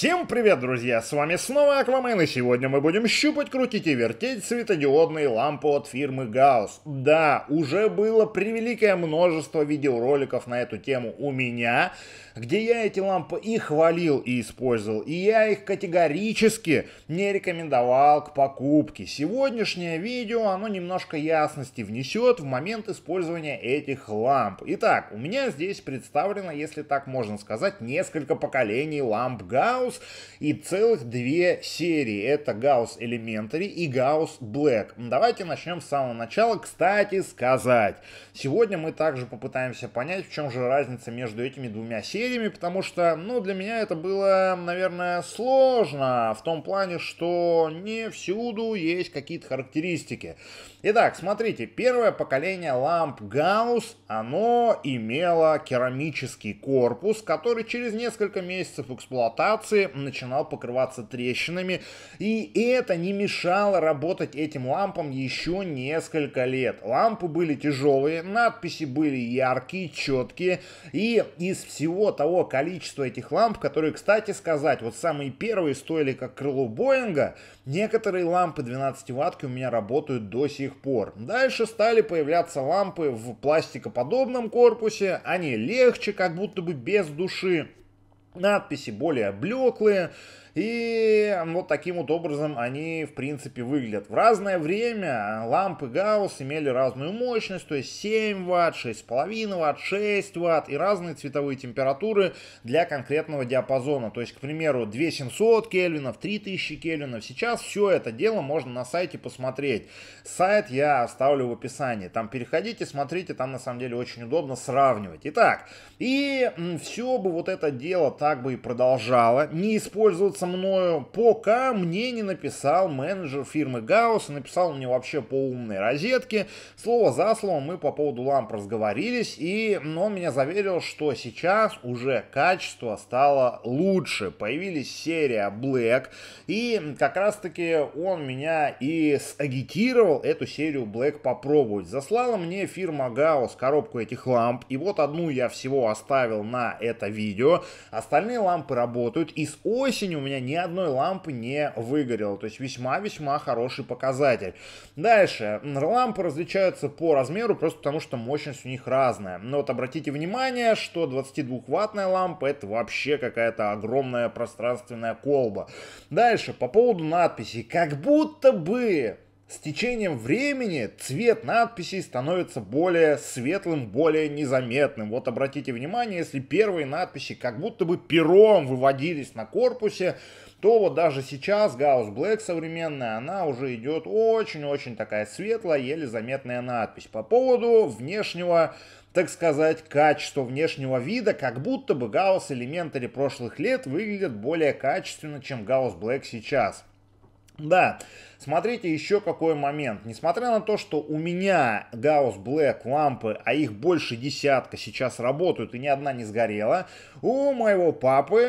Всем привет, друзья! С вами снова Аквамен, и сегодня мы будем щупать, крутить и вертеть светодиодные лампы от фирмы Гаус. Да, уже было превеликое множество видеороликов на эту тему у меня, где я эти лампы и хвалил, и использовал, и я их категорически не рекомендовал к покупке. Сегодняшнее видео, оно немножко ясности внесет в момент использования этих ламп. Итак, у меня здесь представлено, если так можно сказать, несколько поколений ламп Гаус. Sirius и целых две серии. Это Gauss Elementary и Gauss Black. Давайте начнем с самого начала. Кстати сказать, сегодня мы также попытаемся понять, в чем же разница между этими двумя сериями, потому что, ну, для меня это было, наверное, сложно в том плане, что не всюду есть какие-то характеристики. Итак, смотрите, первое поколение ламп Гаусс, оно имело керамический корпус, который через несколько месяцев эксплуатации функции начинал покрываться трещинами, и это не мешало работать этим лампам еще несколько лет. Лампы были тяжелые, надписи были яркие, четкие, и из всего того количества этих ламп, которые, кстати сказать, вот самые первые стоили как крыло Боинга, некоторые лампы 12 ватт у меня работают до сих пор. Дальше стали появляться лампы в пластикоподобном корпусе, они легче, как будто бы без души. Надписи более блеклые, и вот таким вот образом они, в принципе, выглядят. В разное время лампы Гаусс имели разную мощность, то есть 7 ватт, 6,5 ватт, 6 ватт и разные цветовые температуры для конкретного диапазона. То есть, к примеру, 2700 кельвинов, 3000 кельвинов. Сейчас все это дело можно на сайте посмотреть. Сайт я оставлю в описании. Там переходите, смотрите, там на самом деле очень удобно сравнивать. Итак, и все бы вот это дело так бы и продолжало, не использоваться со мною, пока мне не написал менеджер фирмы Гаусс, написал мне вообще по умной розетке. Слово за слово мы по поводу ламп разговорились, и он меня заверил, что сейчас уже качество стало лучше. Появились серия Black, и как раз-таки он меня и сагитировал эту серию Black попробовать. Заслала мне фирма Гаусс коробку этих ламп, и вот одну я всего оставил на это видео. Остальные лампы работают, и с осенью. у меня меня ни одной лампы не выгорело. То есть весьма-весьма хороший показатель. Дальше. Лампы различаются по размеру, просто потому что мощность у них разная. Но вот обратите внимание, что 22-ваттная лампа это вообще какая-то огромная пространственная колба. Дальше, по поводу надписи, Как будто бы с течением времени цвет надписей становится более светлым, более незаметным. Вот обратите внимание, если первые надписи как будто бы пером выводились на корпусе, то вот даже сейчас Gauss Black современная, она уже идет очень-очень такая светлая, еле заметная надпись. По поводу внешнего, так сказать, качества внешнего вида, как будто бы Gauss элементари прошлых лет выглядят более качественно, чем Gauss Black сейчас. Да, смотрите еще какой момент. Несмотря на то, что у меня Гаусс Блэк лампы, а их больше десятка сейчас работают и ни одна не сгорела, у моего папы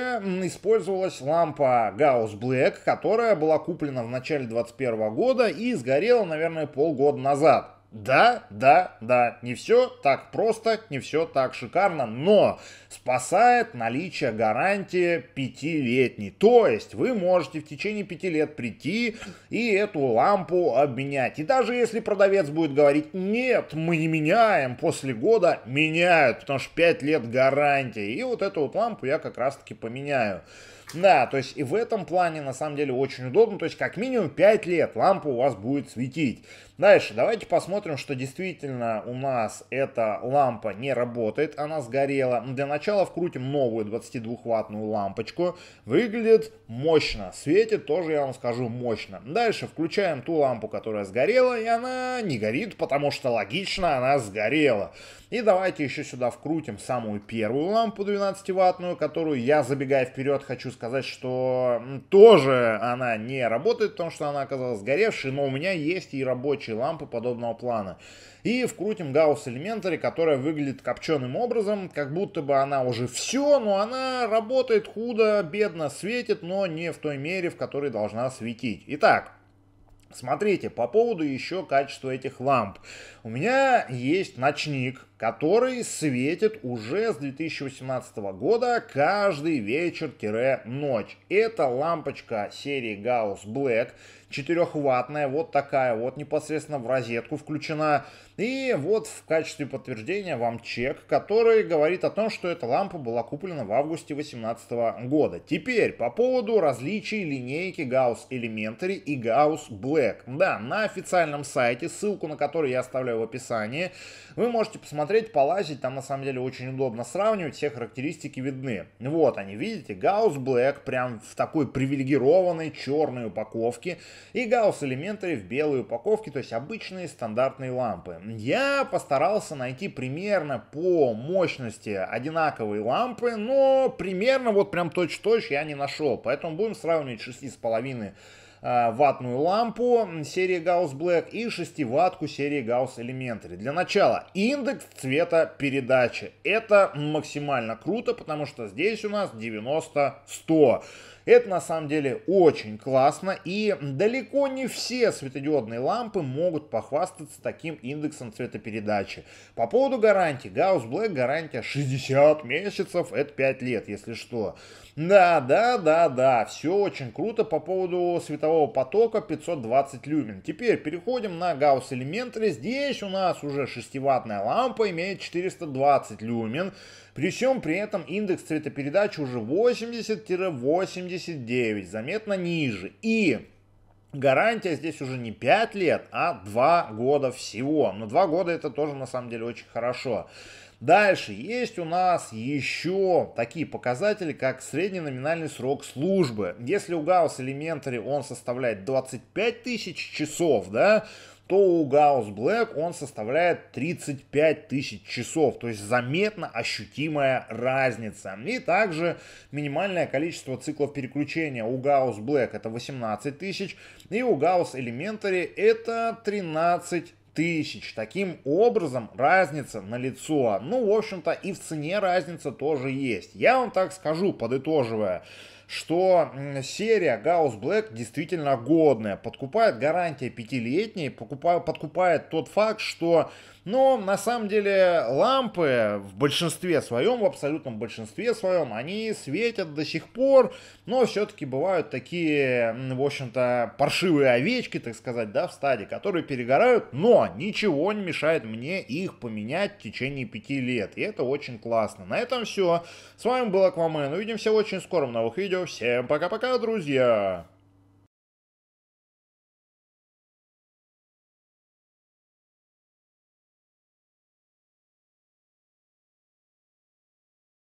использовалась лампа Гаусс Блэк, которая была куплена в начале 2021 года и сгорела, наверное, полгода назад. Да, да, да, не все так просто, не все так шикарно, но спасает наличие гарантии пятилетней. То есть вы можете в течение пяти лет прийти и эту лампу обменять. И даже если продавец будет говорить, нет, мы не меняем, после года меняют, потому что пять лет гарантии. И вот эту вот лампу я как раз таки поменяю. Да, то есть и в этом плане на самом деле очень удобно. То есть как минимум 5 лет лампа у вас будет светить. Дальше, давайте посмотрим, что действительно у нас эта лампа не работает, она сгорела. Ну, для начала вкрутим новую 22-ваттную лампочку. Выглядит мощно, светит тоже, я вам скажу, мощно. Дальше включаем ту лампу, которая сгорела, и она не горит, потому что логично, она сгорела. И давайте еще сюда вкрутим самую первую лампу 12-ваттную, которую я, забегая вперед, хочу сказать, что тоже она не работает, потому что она оказалась сгоревшей, но у меня есть и рабочие лампы подобного плана. И вкрутим Gauss Elementary, которая выглядит копченым образом, как будто бы она уже все, но она работает худо, бедно светит, но не в той мере, в которой должна светить. Итак, Смотрите, по поводу еще качества этих ламп. У меня есть ночник, который светит уже с 2018 года каждый вечер-ночь. Это лампочка серии Gauss Black, 4-ваттная, вот такая вот, непосредственно в розетку включена. И вот в качестве подтверждения вам чек, который говорит о том, что эта лампа была куплена в августе 2018 года. Теперь по поводу различий линейки Gauss Elementary и Gauss Black. Да, на официальном сайте, ссылку на который я оставляю в описании, вы можете посмотреть посмотреть, полазить, там на самом деле очень удобно сравнивать, все характеристики видны. Вот они, видите, Gauss Black прям в такой привилегированной черной упаковке и Gauss Elementary в белой упаковке, то есть обычные стандартные лампы. Я постарался найти примерно по мощности одинаковые лампы, но примерно вот прям точь-в-точь -точь я не нашел, поэтому будем сравнивать 6,5 Э, ватную лампу серии Gauss Black и 6 ваттку серии Gauss Elementary. Для начала индекс цвета передачи. Это максимально круто, потому что здесь у нас 90-100. Это на самом деле очень классно и далеко не все светодиодные лампы могут похвастаться таким индексом цветопередачи. По поводу гарантии, Gauss Black гарантия 60 месяцев, это 5 лет, если что. Да, да, да, да, все очень круто по поводу светового светового потока 520 люмен. Теперь переходим на Gauss Elementary. Здесь у нас уже шестиватная лампа имеет 420 люмен. Причем при этом индекс цветопередачи уже 80-89, заметно ниже. И Гарантия здесь уже не 5 лет, а 2 года всего. Но 2 года это тоже на самом деле очень хорошо. Дальше есть у нас еще такие показатели, как средний номинальный срок службы. Если у Gauss Elementary он составляет 25 тысяч часов, да, то у Gauss Black он составляет 35 тысяч часов, то есть заметно ощутимая разница. И также минимальное количество циклов переключения у Gauss Black это 18 тысяч, и у Gauss Elementary это 13 тысяч. Таким образом, разница на лицо. Ну, в общем-то, и в цене разница тоже есть. Я вам так скажу, подытоживая что серия Gauss Black действительно годная. Подкупает гарантия пятилетней, подкупает тот факт, что, но ну, на самом деле, лампы в большинстве своем, в абсолютном большинстве своем, они светят до сих пор, но все-таки бывают такие, в общем-то, паршивые овечки, так сказать, да, в стадии, которые перегорают, но ничего не мешает мне их поменять в течение пяти лет, и это очень классно. На этом все. С вами был Аквамен. Увидимся очень скоро в новых видео всем пока-пока, друзья!